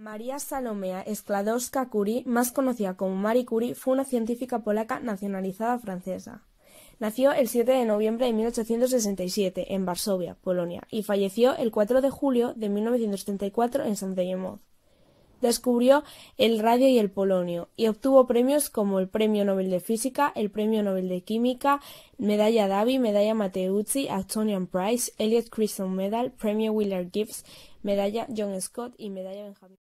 María Salomea Skłodowska-Curie, más conocida como Marie Curie, fue una científica polaca nacionalizada francesa. Nació el 7 de noviembre de 1867 en Varsovia, Polonia, y falleció el 4 de julio de 1934 en saint Descubrió el radio y el polonio y obtuvo premios como el Premio Nobel de Física, el Premio Nobel de Química, Medalla Davy, Medalla Matteucci, Actonian Prize, Elliot Crystal Medal, Premio Willard Gibbs, Medalla John Scott y Medalla Benjamin.